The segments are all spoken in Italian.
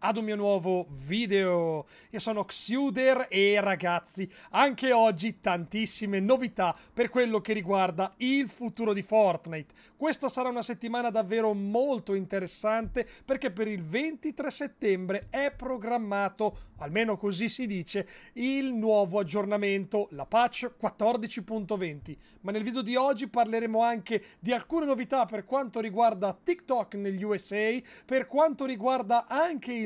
ad un mio nuovo video. Io sono Xuder e ragazzi, anche oggi tantissime novità per quello che riguarda il futuro di Fortnite. Questa sarà una settimana davvero molto interessante perché per il 23 settembre è programmato, almeno così si dice, il nuovo aggiornamento, la patch 14.20. Ma nel video di oggi parleremo anche di alcune novità per quanto riguarda TikTok negli USA, per quanto riguarda anche il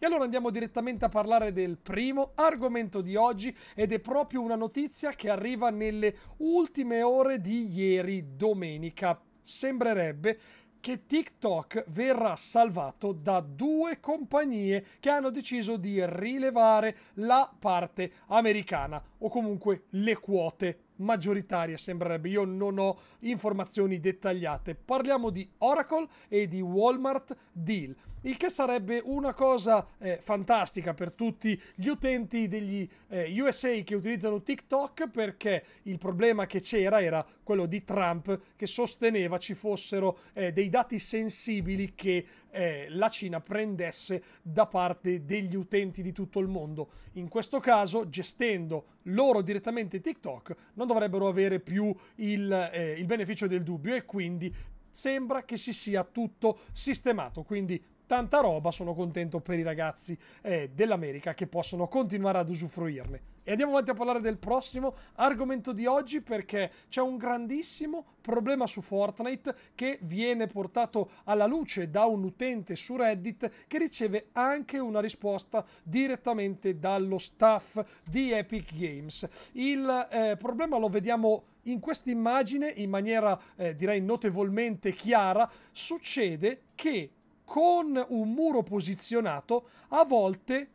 E allora andiamo direttamente a parlare del primo argomento di oggi ed è proprio una notizia che arriva nelle ultime ore di ieri domenica. Sembrerebbe che TikTok verrà salvato da due compagnie che hanno deciso di rilevare la parte americana o comunque le quote maggioritaria sembrerebbe, io non ho informazioni dettagliate. Parliamo di Oracle e di Walmart Deal, il che sarebbe una cosa eh, fantastica per tutti gli utenti degli eh, USA che utilizzano TikTok perché il problema che c'era era quello di Trump che sosteneva ci fossero eh, dei dati sensibili che eh, la Cina prendesse da parte degli utenti di tutto il mondo. In questo caso, gestendo loro direttamente TikTok, non dovrebbero avere più il, eh, il beneficio del dubbio e quindi sembra che si sia tutto sistemato. Quindi tanta roba, sono contento per i ragazzi eh, dell'America che possono continuare ad usufruirne. E andiamo avanti a parlare del prossimo argomento di oggi perché c'è un grandissimo problema su Fortnite che viene portato alla luce da un utente su Reddit che riceve anche una risposta direttamente dallo staff di Epic Games. Il eh, problema lo vediamo in questa immagine in maniera eh, direi notevolmente chiara. Succede che con un muro posizionato, a volte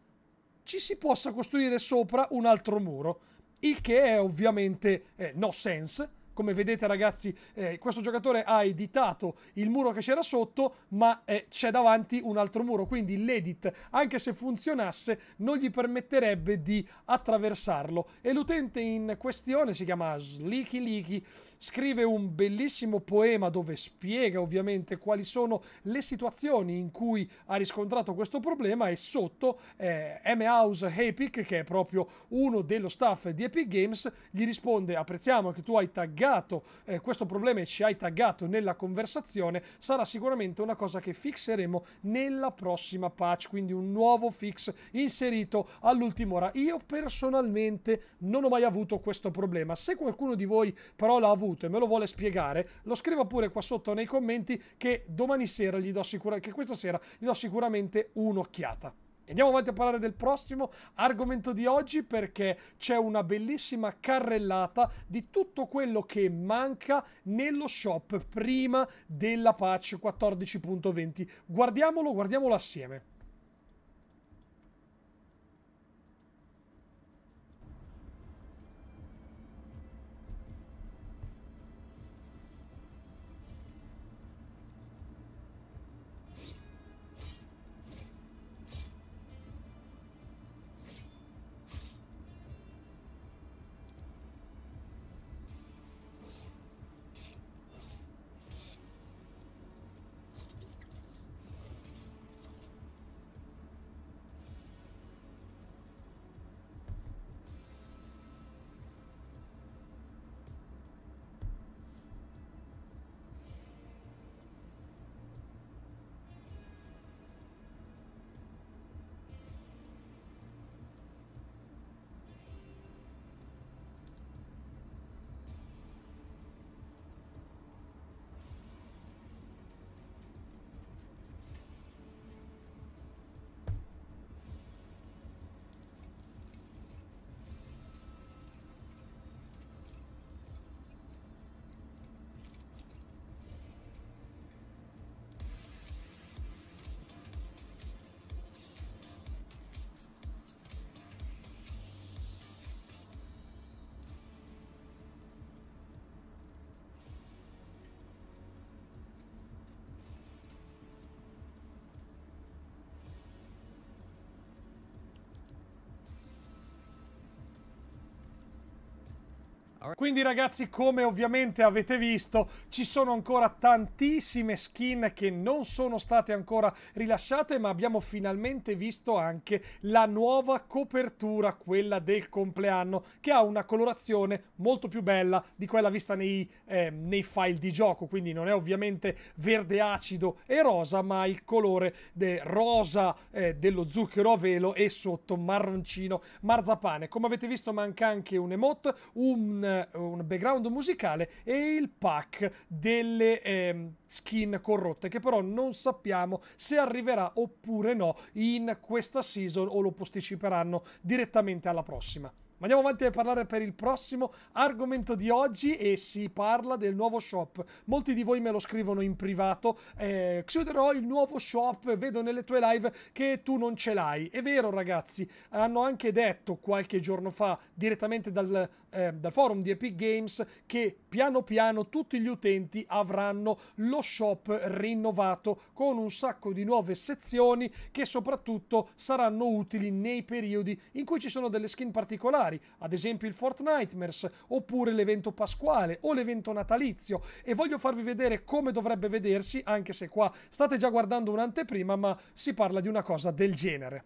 ci si possa costruire sopra un altro muro, il che è ovviamente eh, no sense, come vedete ragazzi, eh, questo giocatore ha editato il muro che c'era sotto, ma eh, c'è davanti un altro muro, quindi l'edit, anche se funzionasse, non gli permetterebbe di attraversarlo. E l'utente in questione, si chiama Sleeky Leaky, scrive un bellissimo poema dove spiega ovviamente quali sono le situazioni in cui ha riscontrato questo problema e sotto eh, M-House Epic, che è proprio uno dello staff di Epic Games, gli risponde apprezziamo che tu hai taggato taggato eh, questo problema e ci hai taggato nella conversazione, sarà sicuramente una cosa che fixeremo nella prossima patch, quindi un nuovo fix inserito all'ultima ora. Io personalmente non ho mai avuto questo problema. Se qualcuno di voi però l'ha avuto e me lo vuole spiegare, lo scriva pure qua sotto nei commenti che domani sera gli do sicuramente che questa sera gli do sicuramente un'occhiata. Andiamo avanti a parlare del prossimo argomento di oggi perché c'è una bellissima carrellata di tutto quello che manca nello shop prima della patch 14.20. Guardiamolo, guardiamolo assieme. Quindi ragazzi come ovviamente avete visto ci sono ancora tantissime skin che non sono state ancora rilasciate ma abbiamo finalmente visto anche la nuova copertura, quella del compleanno che ha una colorazione molto più bella di quella vista nei, eh, nei file di gioco quindi non è ovviamente verde acido e rosa ma il colore de rosa eh, dello zucchero a velo e sotto marroncino marzapane come avete visto manca anche un emote un un, background musicale e il pack delle, eh, skin corrotte che però non sappiamo se arriverà oppure no in questa season o lo posticiperanno direttamente alla prossima. Ma andiamo avanti a parlare per il prossimo argomento di oggi e si parla del nuovo shop. Molti di voi me lo scrivono in privato. Eh, chiuderò il nuovo shop, vedo nelle tue live che tu non ce l'hai. È vero ragazzi, hanno anche detto qualche giorno fa direttamente dal, eh, dal forum di Epic Games che piano piano tutti gli utenti avranno lo shop rinnovato con un sacco di nuove sezioni che soprattutto saranno utili nei periodi in cui ci sono delle skin particolari, ad esempio il Fortnite oppure l'evento pasquale o l'evento natalizio e voglio farvi vedere come dovrebbe vedersi anche se qua state già guardando un'anteprima ma si parla di una cosa del genere.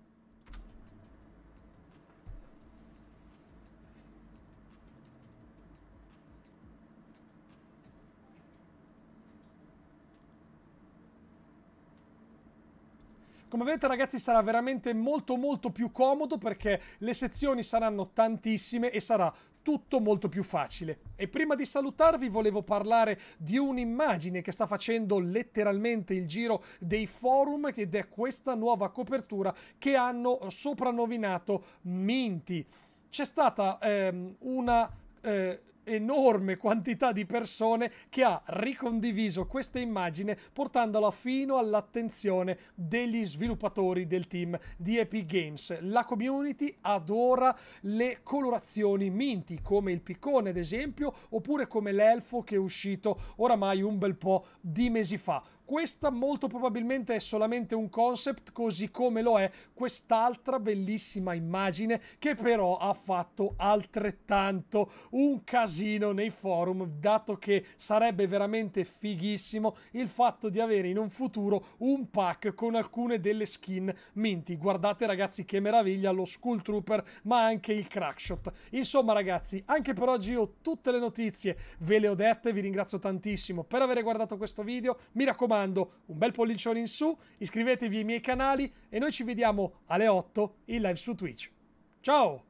Come vedete ragazzi sarà veramente molto molto più comodo perché le sezioni saranno tantissime e sarà tutto molto più facile. E prima di salutarvi volevo parlare di un'immagine che sta facendo letteralmente il giro dei forum ed è questa nuova copertura che hanno soprannominato Minty. C'è stata ehm, una... Eh, enorme quantità di persone che ha ricondiviso questa immagine portandola fino all'attenzione degli sviluppatori del team di Epic Games. La community adora le colorazioni minti come il piccone ad esempio oppure come l'elfo che è uscito oramai un bel po' di mesi fa. Questa molto probabilmente è solamente un concept, così come lo è quest'altra bellissima immagine che però ha fatto altrettanto un casino casino nei forum, dato che sarebbe veramente fighissimo il fatto di avere in un futuro un pack con alcune delle skin minti. Guardate ragazzi che meraviglia lo Skull Trooper, ma anche il Crackshot. Insomma ragazzi, anche per oggi ho tutte le notizie, ve le ho dette, vi ringrazio tantissimo per aver guardato questo video. Mi raccomando, un bel pollicione in su, iscrivetevi ai miei canali e noi ci vediamo alle 8 in live su Twitch. Ciao!